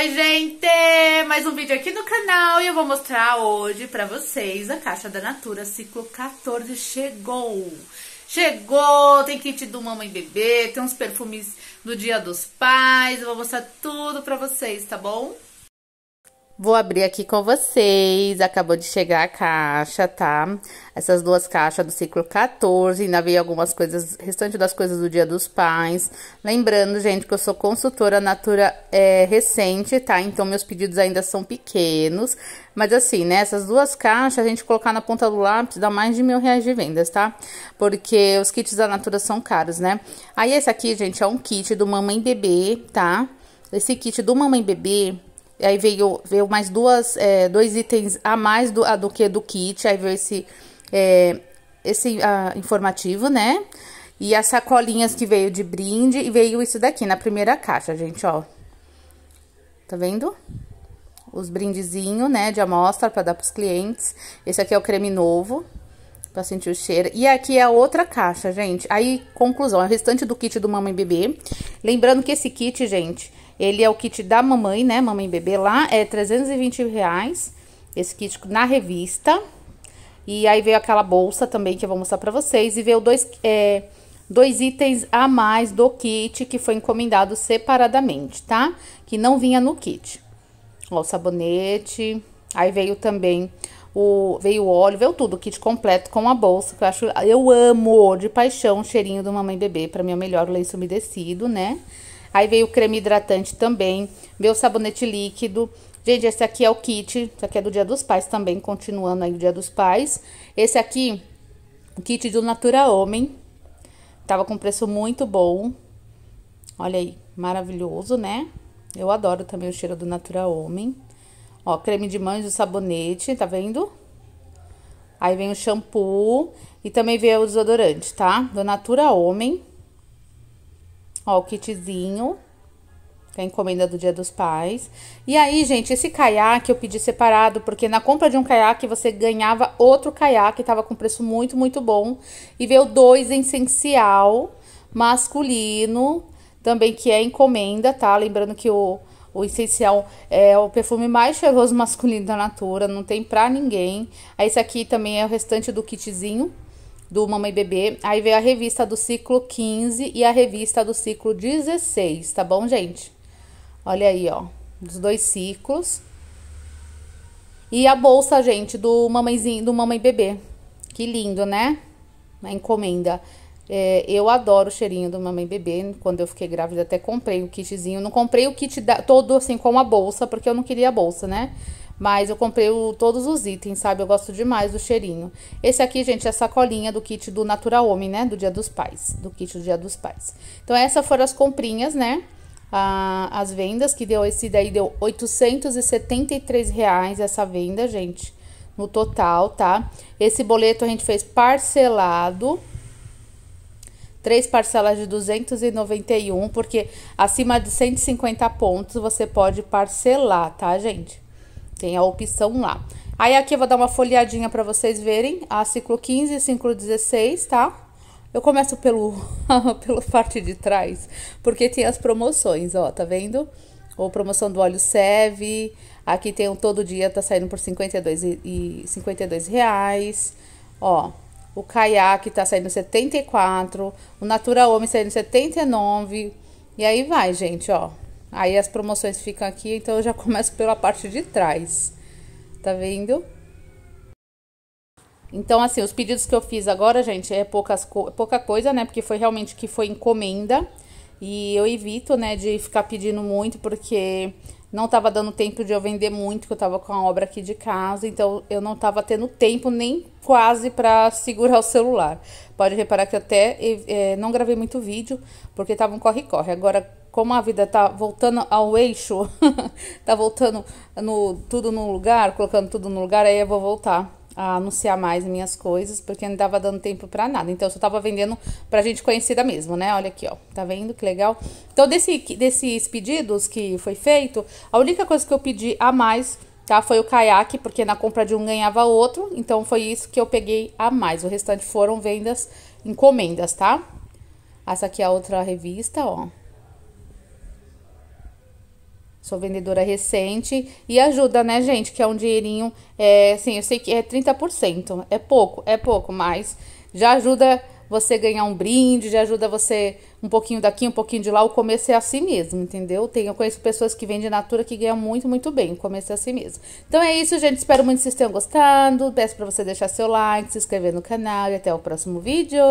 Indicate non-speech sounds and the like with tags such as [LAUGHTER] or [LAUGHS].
Oi, gente! Mais um vídeo aqui no canal e eu vou mostrar hoje pra vocês a caixa da Natura Ciclo 14 chegou! Chegou! Tem kit do Mamãe Bebê, tem uns perfumes do Dia dos Pais, eu vou mostrar tudo pra vocês, tá bom? Vou abrir aqui com vocês, acabou de chegar a caixa, tá? Essas duas caixas do ciclo 14, ainda veio algumas coisas, restante das coisas do Dia dos Pais. Lembrando, gente, que eu sou consultora natura é, recente, tá? Então, meus pedidos ainda são pequenos. Mas assim, né, essas duas caixas, a gente colocar na ponta do lápis, dá mais de mil reais de vendas, tá? Porque os kits da Natura são caros, né? Aí, esse aqui, gente, é um kit do Mamãe Bebê, tá? Esse kit do Mamãe Bebê e aí veio, veio mais duas, é, dois itens a mais do, a, do que do kit. Aí veio esse, é, esse a, ah, informativo, né? E as sacolinhas que veio de brinde. E veio isso daqui na primeira caixa, gente, ó. Tá vendo? Os brindezinhos, né? De amostra pra dar pros clientes. Esse aqui é o creme novo. Pra sentir o cheiro. E aqui é a outra caixa, gente. Aí, conclusão. É o restante do kit do Mamãe Bebê. Lembrando que esse kit, gente ele é o kit da mamãe, né? Mamãe bebê lá. É 320 reais. Esse kit na revista. E aí veio aquela bolsa também que eu vou mostrar pra vocês. E veio dois, é, dois itens a mais do kit que foi encomendado separadamente, tá? Que não vinha no kit. Ó, o sabonete. Aí veio também o veio o óleo, veio tudo, o kit completo com a bolsa, que eu acho, eu amo de paixão o cheirinho do mamãe bebê, para mim é o melhor lenço umedecido, né? Aí veio o creme hidratante também, meu sabonete líquido. Gente, esse aqui é o kit, esse aqui é do Dia dos Pais também, continuando aí o Dia dos Pais. Esse aqui, o kit do Natura Homem, tava com preço muito bom. Olha aí, maravilhoso, né? Eu adoro também o cheiro do Natura Homem. Ó, creme de mãos e sabonete, tá vendo? Aí vem o shampoo e também vem o desodorante, tá? Do Natura Homem. Ó, o kitzinho. Que é a encomenda do Dia dos Pais. E aí, gente, esse caiaque eu pedi separado, porque na compra de um caiaque você ganhava outro caiaque, tava com preço muito, muito bom. E veio dois em essencial masculino, também que é encomenda, tá? Lembrando que o, o essencial é o perfume mais cheiroso masculino da Natura, não tem pra ninguém. Esse aqui também é o restante do kitzinho do Mamãe Bebê. Aí veio a revista do ciclo 15 e a revista do ciclo 16, tá bom, gente? Olha aí, ó, dos dois ciclos. E a bolsa, gente, do mamãezinho, do Mamãe Bebê. Que lindo, né? A encomenda. É, eu adoro o cheirinho do Mamãe Bebê. Quando eu fiquei grávida, até comprei o kitzinho. Não comprei o kit da, todo assim com a bolsa, porque eu não queria a bolsa, né? Mas eu comprei o, todos os itens, sabe? Eu gosto demais do cheirinho. Esse aqui, gente, é a sacolinha do kit do Natura Homem, né? Do Dia dos Pais. Do kit do Dia dos Pais. Então, essas foram as comprinhas, né? Ah, as vendas que deu esse daí deu 873 reais essa venda, gente. No total, tá? Esse boleto a gente fez parcelado três parcelas de 291, porque acima de 150 pontos você pode parcelar, tá, gente? Tem a opção lá. Aí aqui eu vou dar uma folheadinha para vocês verem a ciclo 15 e ciclo 16, tá? Eu começo pelo [LAUGHS] pela parte de trás, porque tem as promoções, ó, tá vendo? Ou promoção do óleo serve aqui tem um todo dia tá saindo por 52 e, e 52 reais. Ó, o caiaque tá saindo 74. O Natura Homem saindo 79. E aí vai, gente, ó. Aí as promoções ficam aqui, então eu já [LAUGHS] começo pela parte de trás. Tá vendo? Então, assim, os pedidos que eu fiz agora, gente, é poucas, pouca coisa, né? Porque foi realmente que foi encomenda. E eu evito, né, de ficar pedindo muito, porque não estava dando tempo de eu vender muito, que eu estava com a obra aqui de casa, então eu não estava tendo tempo nem quase para segurar o celular. Pode reparar que eu até é, não gravei muito vídeo, porque estava um corre-corre. Agora, como a vida tá voltando ao eixo, [LAUGHS] tá voltando no, tudo no lugar, colocando tudo no lugar, aí eu vou voltar a anunciar mais minhas coisas, porque não tava dando tempo para nada. Então, eu só tava vendendo pra gente conhecida mesmo, né? Olha aqui, ó. Tá vendo que legal? Então, desse, desses pedidos que foi feito, a única coisa que eu pedi a mais, tá? Foi o caiaque, porque na compra de um ganhava outro. Então, foi isso que eu peguei a mais. O restante foram vendas, encomendas, tá? Essa aqui é a outra revista, ó. Sou vendedora recente e ajuda, né, gente? Que é um dinheirinho, é, assim, eu sei que é 30%. É pouco, é pouco, mas já ajuda você ganhar um brinde, já ajuda você um pouquinho daqui, um pouquinho de lá. O começo é assim mesmo, entendeu? Tem, eu conheço pessoas que vendem natura que ganham muito, muito bem. O começo é assim mesmo. Então é isso, gente. Espero muito que vocês tenham gostado. Peço para você deixar seu like, se inscrever no canal e até o próximo vídeo.